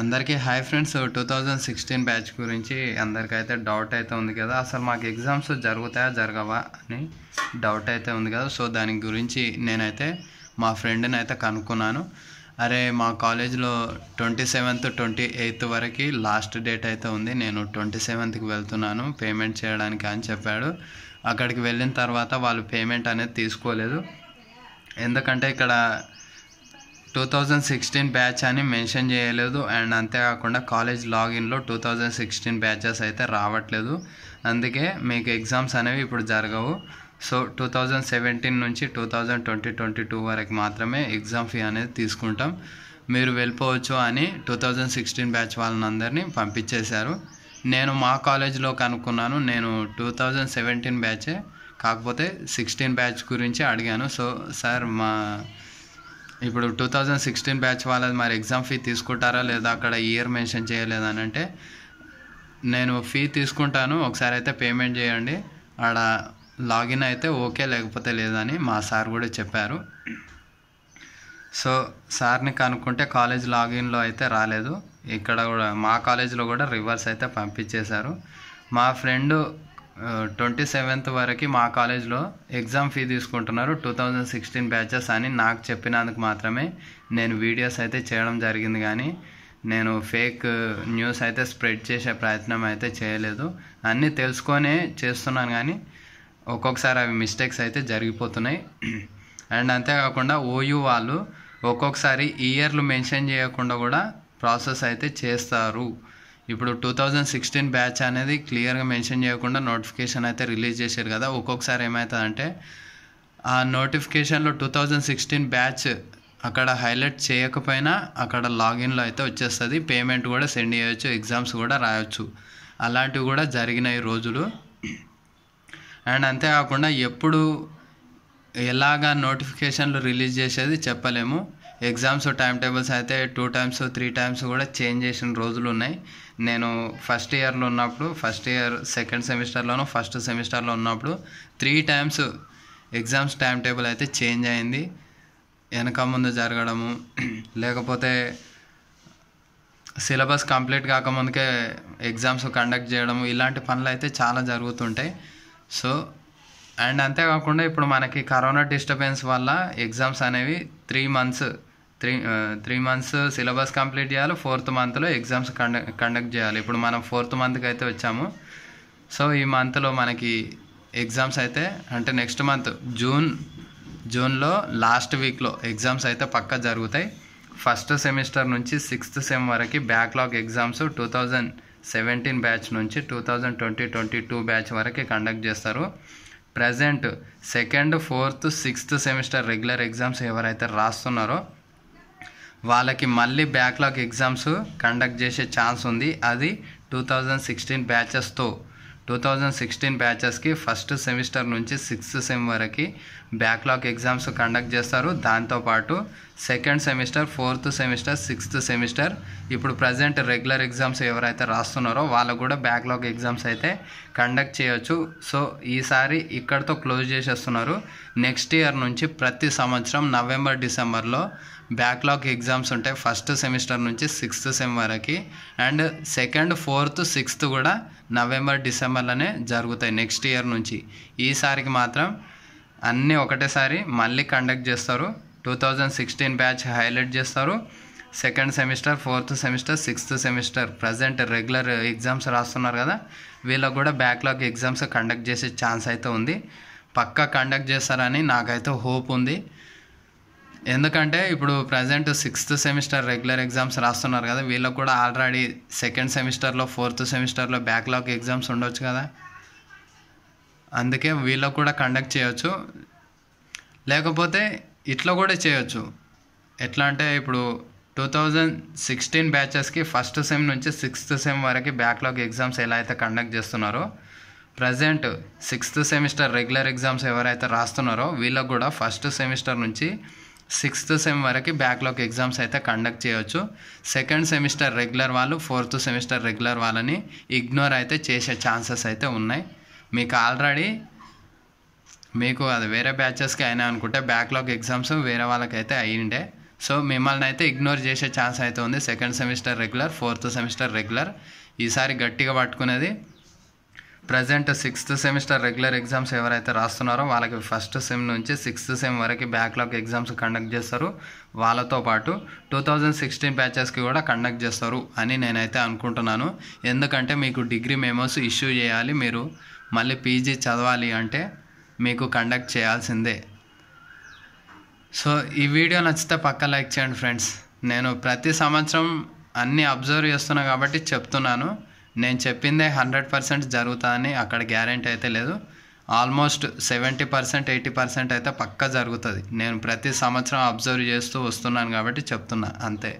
అందరికీ hi friends two thousand sixteen batch గురించి అందరికైతే డౌట్ అయితే ఉంది కదా అసలు మాకు ఎగ్జామ్స్ జరుగుతాయా జరగవా అని డౌట్ అయితే ఉంది కదా సో దాని గురించి నేనైతే మా ఫ్రెండ్ని అయితే కనుక్కున్నాను అరే మా కాలేజ్లో ట్వంటీ సెవెంత్ ట్వంటీ ఎయిత్ వరకు లాస్ట్ డేట్ అయితే ఉంది నేను ట్వంటీ సెవెంత్కి వెళ్తున్నాను పేమెంట్ చేయడానికి అని చెప్పాడు అక్కడికి వెళ్ళిన తర్వాత వాళ్ళు పేమెంట్ అనేది తీసుకోలేదు ఎందుకంటే ఇక్కడ టూ థౌజండ్ సిక్స్టీన్ బ్యాచ్ అని మెన్షన్ చేయలేదు అండ్ అంతేకాకుండా కాలేజ్ లాగిన్లో టూ థౌజండ్ సిక్స్టీన్ బ్యాచెస్ అయితే రావట్లేదు అందుకే మీకు ఎగ్జామ్స్ అనేవి ఇప్పుడు జరగవు సో టూ థౌజండ్ సెవెంటీన్ నుంచి two thousand twenty twenty two వరకు మాత్రమే ఎగ్జామ్ ఫీ అనేది తీసుకుంటాం మీరు వెళ్ళిపోవచ్చు అని టూ థౌజండ్ సిక్స్టీన్ బ్యాచ్ వాళ్ళని పంపించేశారు నేను మా కాలేజ్లో కనుక్కున్నాను నేను టూ థౌజండ్ సెవెంటీన్ బ్యాచే కాకపోతే సిక్స్టీన్ బ్యాచ్ గురించి అడిగాను సో సార్ మా ఇప్పుడు టూ థౌజండ్ సిక్స్టీన్ బ్యాచ్ వాళ్ళది మరి ఎగ్జామ్ ఫీ తీసుకుంటారా లేదా అక్కడ ఇయర్ మెన్షన్ చేయలేదని అంటే నేను ఫీ తీసుకుంటాను ఒకసారి అయితే పేమెంట్ చేయండి ఆడ లాగిన్ అయితే ఓకే లేకపోతే లేదని మా సార్ కూడా చెప్పారు సో సార్ని కనుక్కుంటే కాలేజ్ లాగిన్లో అయితే రాలేదు ఇక్కడ కూడా మా కాలేజీలో కూడా రివర్స్ అయితే పంపించేశారు మా ఫ్రెండ్ ట్వంటీ సెవెంత్ వరకు మా కాలేజ్లో ఎగ్జామ్ ఫీ తీసుకుంటున్నారు టూ థౌజండ్ సిక్స్టీన్ బ్యాచెస్ అని నాకు చెప్పినందుకు మాత్రమే నేను వీడియోస్ అయితే చేయడం జరిగింది కానీ నేను ఫేక్ న్యూస్ అయితే స్ప్రెడ్ చేసే ప్రయత్నం అయితే చేయలేదు అన్నీ తెలుసుకొనే చేస్తున్నాను కానీ ఒక్కొక్కసారి అవి మిస్టేక్స్ అయితే జరిగిపోతున్నాయి అండ్ అంతేకాకుండా ఓయూ వాళ్ళు ఒక్కొక్కసారి ఇయర్లు మెన్షన్ చేయకుండా కూడా ప్రాసెస్ అయితే చేస్తారు ఇప్పుడు టూ థౌజండ్ సిక్స్టీన్ బ్యాచ్ అనేది క్లియర్గా మెన్షన్ చేయకుండా నోటిఫికేషన్ అయితే రిలీజ్ చేశారు కదా ఒక్కొక్కసారి ఏమవుతుందంటే ఆ నోటిఫికేషన్లో టూ థౌజండ్ సిక్స్టీన్ బ్యాచ్ అక్కడ హైలైట్ చేయకపోయినా అక్కడ లాగిన్లో అయితే వచ్చేస్తుంది పేమెంట్ కూడా సెండ్ చేయొచ్చు ఎగ్జామ్స్ కూడా రాయొచ్చు అలాంటివి కూడా జరిగినాయి రోజులు అండ్ అంతేకాకుండా ఎప్పుడు ఎలాగ నోటిఫికేషన్లు రిలీజ్ చేసేది చెప్పలేము ఎగ్జామ్స్ టైం టేబుల్స్ అయితే టూ టైమ్స్ త్రీ టైమ్స్ కూడా చేంజ్ చేసిన రోజులు ఉన్నాయి నేను ఫస్ట్ ఇయర్లో ఉన్నప్పుడు ఫస్ట్ ఇయర్ సెకండ్ సెమిస్టర్లోనూ ఫస్ట్ సెమిస్టర్లో ఉన్నప్పుడు three times exams time table అయితే చేంజ్ అయింది వెనక ముందు జరగడము లేకపోతే సిలబస్ కంప్లీట్ కాకముందుకే ఎగ్జామ్స్ కండక్ట్ చేయడము ఇలాంటి పనులు అయితే చాలా జరుగుతుంటాయి సో అండ్ అంతేకాకుండా ఇప్పుడు మనకి కరోనా డిస్టర్బెన్స్ వల్ల ఎగ్జామ్స్ అనేవి three months three three months syllabus complete చేయాలి ఫోర్త్ మంత్లో ఎగ్జామ్స్ కండక్ కండక్ట్ చేయాలి ఇప్పుడు మనం ఫోర్త్ మంత్కి అయితే వచ్చాము సో ఈ మంత్లో మనకి ఎగ్జామ్స్ అయితే అంటే నెక్స్ట్ మంత్ జూన్ జూన్లో లాస్ట్ వీక్లో ఎగ్జామ్స్ అయితే పక్కా జరుగుతాయి ఫస్ట్ సెమిస్టర్ నుంచి సిక్స్త్ సెమ్ వరకు backlog exams two thousand seventeen batch నుంచి two thousand twenty twenty two batch వరకు కండక్ట్ చేస్తారు present second fourth sixth semester regular exams ఎవరైతే రాస్తున్నారో వాళ్ళకి మళ్ళీ బ్యాక్లాగ్ ఎగ్జామ్స్ కండక్ట్ చేసే ఛాన్స్ ఉంది అది టూ థౌజండ్ సిక్స్టీన్ బ్యాచెస్తో టూ థౌజండ్ సిక్స్టీన్ బ్యాచెస్కి ఫస్ట్ సెమిస్టర్ నుంచి సిక్స్త్ సెమ్ వరకు బ్యాక్లాగ్ ఎగ్జామ్స్ కండక్ట్ చేస్తారు దాంతోపాటు second semester fourth semester sixth semester ఇప్పుడు ప్రజెంట్ రెగ్యులర్ ఎగ్జామ్స్ ఎవరైతే రాస్తున్నారో వాళ్ళకు కూడా బ్యాక్లాగ్ ఎగ్జామ్స్ అయితే కండక్ట్ చేయొచ్చు సో ఈసారి ఇక్కడతో క్లోజ్ చేసేస్తున్నారు నెక్స్ట్ ఇయర్ నుంచి ప్రతి సంవత్సరం నవంబర్ డిసెంబర్లో బ్యాక్లాగ్ ఎగ్జామ్స్ ఉంటాయి ఫస్ట్ సెమిస్టర్ నుంచి సిక్స్త్ సెమ్ వరకు అండ్ సెకండ్ ఫోర్త్ సిక్స్త్ కూడా నవంబర్ డిసెంబర్లోనే జరుగుతాయి నెక్స్ట్ ఇయర్ నుంచి ఈసారికి మాత్రం అన్నీ ఒకటేసారి మళ్ళీ కండక్ట్ చేస్తారు two thousand sixteen batch highlight చేస్తారు second semester fourth semester sixth semester present regular exams రాస్తున్నారు కదా వీళ్ళకు కూడా బ్యాక్లాగ్ ఎగ్జామ్స్ కండక్ట్ చేసే ఛాన్స్ అయితే ఉంది పక్కా కండక్ట్ చేస్తారని నాకైతే హోప్ ఉంది ఎందుకంటే ఇప్పుడు present sixth semester regular exams రాస్తున్నారు కదా వీళ్ళకు కూడా ఆల్రెడీ సెకండ్ సెమిస్టర్లో ఫోర్త్ సెమిస్టర్లో బ్యాక్లాగ్ ఎగ్జామ్స్ ఉండొచ్చు కదా అందుకే వీళ్ళకు కూడా కండక్ట్ చేయొచ్చు లేకపోతే ఇట్లా కూడా చేయొచ్చు ఎట్లా అంటే ఇప్పుడు టూ థౌజండ్ సిక్స్టీన్ బ్యాచెస్కి ఫస్ట్ సెమ్ నుంచి సిక్స్త్ సెమ్ వరకు బ్యాక్లాగ్ ఎగ్జామ్స్ ఎలా అయితే కండక్ట్ చేస్తున్నారో present sixth semester regular exams ఎవరైతే రాస్తున్నారో వీళ్ళకు కూడా ఫస్ట్ సెమిస్టర్ నుంచి సిక్స్త్ సెమ్ వరకు బ్యాక్లాగ్ ఎగ్జామ్స్ అయితే కండక్ట్ చేయొచ్చు సెకండ్ సెమిస్టర్ రెగ్యులర్ వాళ్ళు ఫోర్త్ సెమిస్టర్ రెగ్యులర్ వాళ్ళని ఇగ్నోర్ అయితే చేసే ఛాన్సెస్ అయితే ఉన్నాయి మీకు ఆల్రెడీ మీకు అది వేరే బ్యాచెస్కి అయినా అనుకుంటే బ్యాక్లాగ్ ఎగ్జామ్స్ వేరే వాళ్ళకైతే అయ్యిండే సో మిమ్మల్ని అయితే ఇగ్నోర్ చేసే ఛాన్స్ అయితే ఉంది second semester regular fourth semester regular ఈసారి గట్టిగా పట్టుకునేది present sixth semester regular exams ఎవరైతే రాస్తున్నారో వాళ్ళకి ఫస్ట్ సెమ్ నుంచి సిక్స్త్ సెమ్ వరకు బ్యాక్లాగ్ ఎగ్జామ్స్ కండక్ట్ చేస్తారు వాళ్ళతో పాటు టూ థౌజండ్ సిక్స్టీన్ బ్యాచెస్కి కూడా కండక్ట్ చేస్తారు అని నేనైతే అనుకుంటున్నాను ఎందుకంటే మీకు డిగ్రీ మెమోస్ ఇష్యూ చేయాలి మీరు మళ్ళీ పీజీ చదవాలి అంటే మీకు కండక్ట్ చేయాల్సిందే సో ఈ వీడియో నచ్చితే పక్క లైక్ చేయండి ఫ్రెండ్స్ నేను ప్రతి సంవత్సరం అన్నీ అబ్జర్వ్ చేస్తున్నా కాబట్టి చెప్తున్నాను నేను చెప్పిందే హండ్రెడ్ పర్సెంట్ జరుగుతుందని అక్కడ గ్యారంటీ అయితే లేదు almost seventy percent eighty percent అయితే పక్కా జరుగుతుంది నేను ప్రతి సంవత్సరం అబ్జర్వ్ చేస్తూ వస్తున్నాను కాబట్టి చెప్తున్నా అంతే